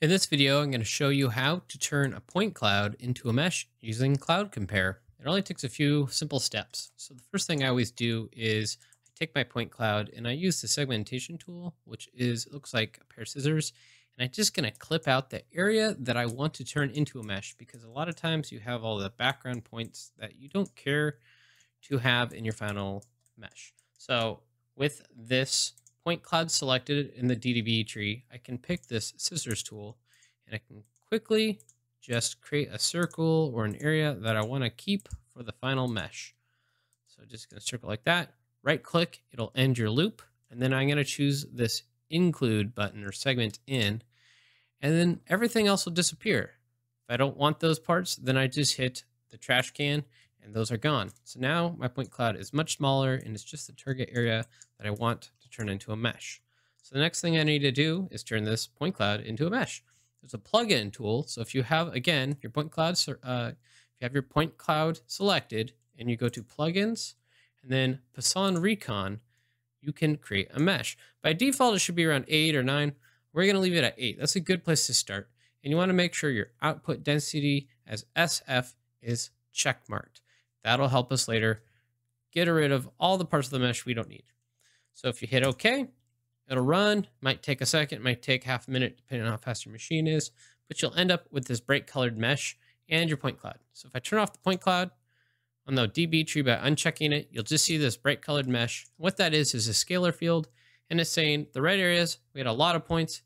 In this video, I'm going to show you how to turn a point cloud into a mesh using Cloud Compare. It only takes a few simple steps. So the first thing I always do is I take my point cloud and I use the segmentation tool, which is looks like a pair of scissors. And I'm just going to clip out the area that I want to turn into a mesh because a lot of times you have all the background points that you don't care to have in your final mesh. So with this point cloud selected in the DDB tree, I can pick this scissors tool and I can quickly just create a circle or an area that I want to keep for the final mesh. So just going to circle like that, right click, it'll end your loop. And then I'm going to choose this include button or segment in, and then everything else will disappear. If I don't want those parts, then I just hit the trash can and those are gone. So now my point cloud is much smaller and it's just the target area that I want to turn into a mesh. So the next thing I need to do is turn this point cloud into a mesh. There's a plugin tool. So if you have, again, your point cloud, uh, if you have your point cloud selected and you go to plugins and then Passan Recon, you can create a mesh. By default, it should be around eight or nine. We're going to leave it at eight. That's a good place to start. And you want to make sure your output density as SF is checkmarked. That'll help us later get rid of all the parts of the mesh we don't need. So if you hit OK, it'll run. Might take a second, might take half a minute, depending on how fast your machine is. But you'll end up with this bright colored mesh and your point cloud. So if I turn off the point cloud on the DB tree by unchecking it, you'll just see this bright colored mesh. What that is is a scalar field, and it's saying the red areas, we had a lot of points,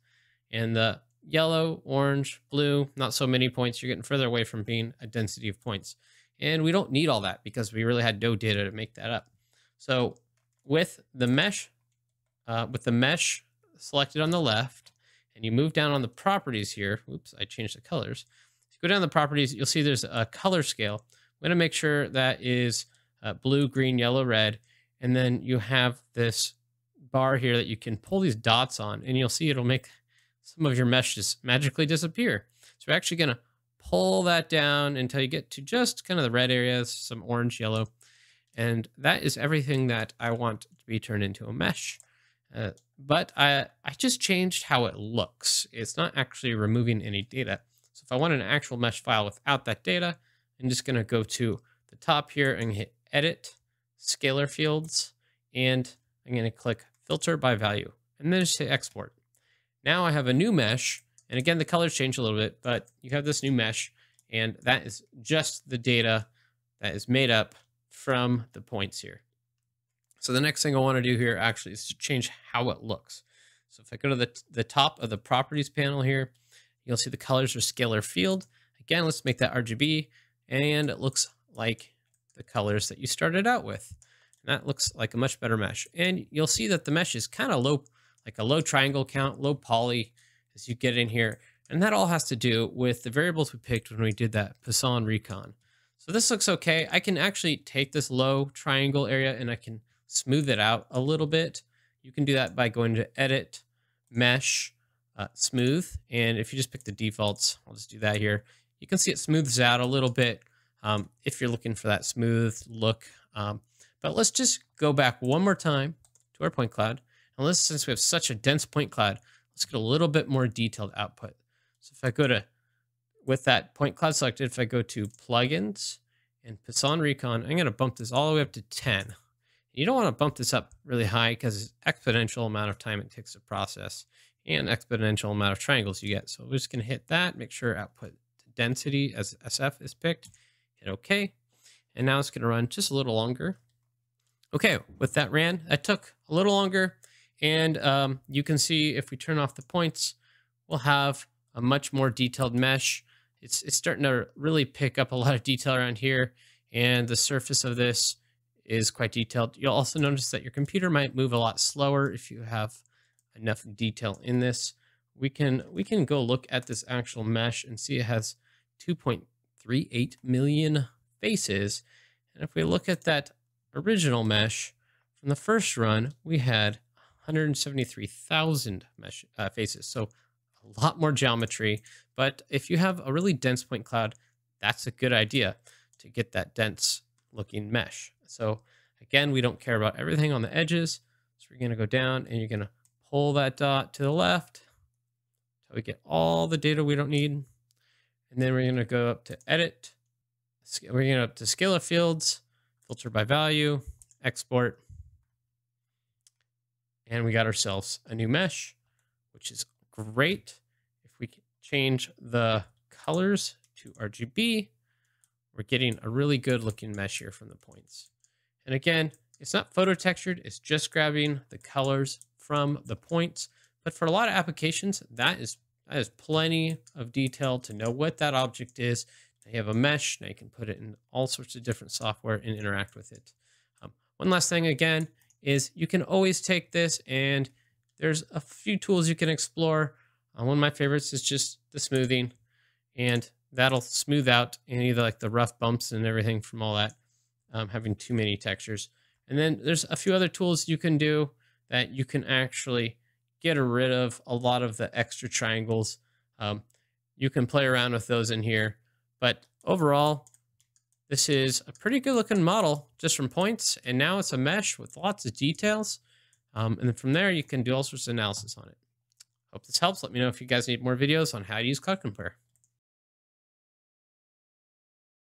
and the yellow, orange, blue, not so many points. You're getting further away from being a density of points. And we don't need all that because we really had no data to make that up. So with the mesh, uh, with the mesh selected on the left, and you move down on the properties here. Oops, I changed the colors. If you go down the properties, you'll see there's a color scale. I'm going to make sure that is uh, blue, green, yellow, red. And then you have this bar here that you can pull these dots on, and you'll see it'll make some of your mesh just magically disappear. So we're actually going to pull that down until you get to just kind of the red areas, some orange, yellow. And that is everything that I want to be turned into a mesh. Uh, but I, I just changed how it looks. It's not actually removing any data. So if I want an actual mesh file without that data, I'm just going to go to the top here and hit edit, scalar fields, and I'm going to click filter by value and then just hit export. Now I have a new mesh. And again, the colors change a little bit, but you have this new mesh and that is just the data that is made up from the points here. So the next thing I want to do here actually is to change how it looks. So if I go to the, the top of the properties panel here, you'll see the colors are scalar field. Again, let's make that RGB and it looks like the colors that you started out with. And that looks like a much better mesh. And you'll see that the mesh is kind of low, like a low triangle count, low poly as you get in here. And that all has to do with the variables we picked when we did that Poisson recon. So this looks okay. I can actually take this low triangle area and I can smooth it out a little bit. You can do that by going to Edit, Mesh, uh, Smooth. And if you just pick the defaults, I'll just do that here. You can see it smooths out a little bit um, if you're looking for that smooth look. Um, but let's just go back one more time to our point cloud. And let's, since we have such a dense point cloud, let's get a little bit more detailed output. So if I go to with that point cloud selected, if I go to plugins and Poisson Recon, I'm going to bump this all the way up to 10. You don't want to bump this up really high because exponential amount of time it takes to process and exponential amount of triangles you get. So we're just going to hit that, make sure output density as SF is picked, hit OK. And now it's going to run just a little longer. Okay, with that ran, that took a little longer. And um, you can see if we turn off the points, we'll have a much more detailed mesh it's, it's starting to really pick up a lot of detail around here. And the surface of this is quite detailed. You'll also notice that your computer might move a lot slower if you have enough detail in this. We can, we can go look at this actual mesh and see it has 2.38 million faces. And if we look at that original mesh from the first run, we had 173,000 mesh uh, faces. So a lot more geometry. But if you have a really dense point cloud, that's a good idea to get that dense looking mesh. So again, we don't care about everything on the edges. So we're gonna go down and you're gonna pull that dot to the left until we get all the data we don't need. And then we're gonna go up to edit. We're gonna up to scale of fields, filter by value, export. And we got ourselves a new mesh, which is great. If we change the colors to RGB, we're getting a really good looking mesh here from the points. And again, it's not photo textured, it's just grabbing the colors from the points. But for a lot of applications, that is that is plenty of detail to know what that object is. Now you have a mesh, now you can put it in all sorts of different software and interact with it. Um, one last thing again is you can always take this and there's a few tools you can explore. Uh, one of my favorites is just the smoothing and that'll smooth out any of the, like the rough bumps and everything from all that um, having too many textures. And then there's a few other tools you can do that you can actually get rid of a lot of the extra triangles. Um, you can play around with those in here, but overall, this is a pretty good looking model just from points. And now it's a mesh with lots of details. Um, and then from there, you can do all sorts of analysis on it. Hope this helps. Let me know if you guys need more videos on how to use Cloud Compare.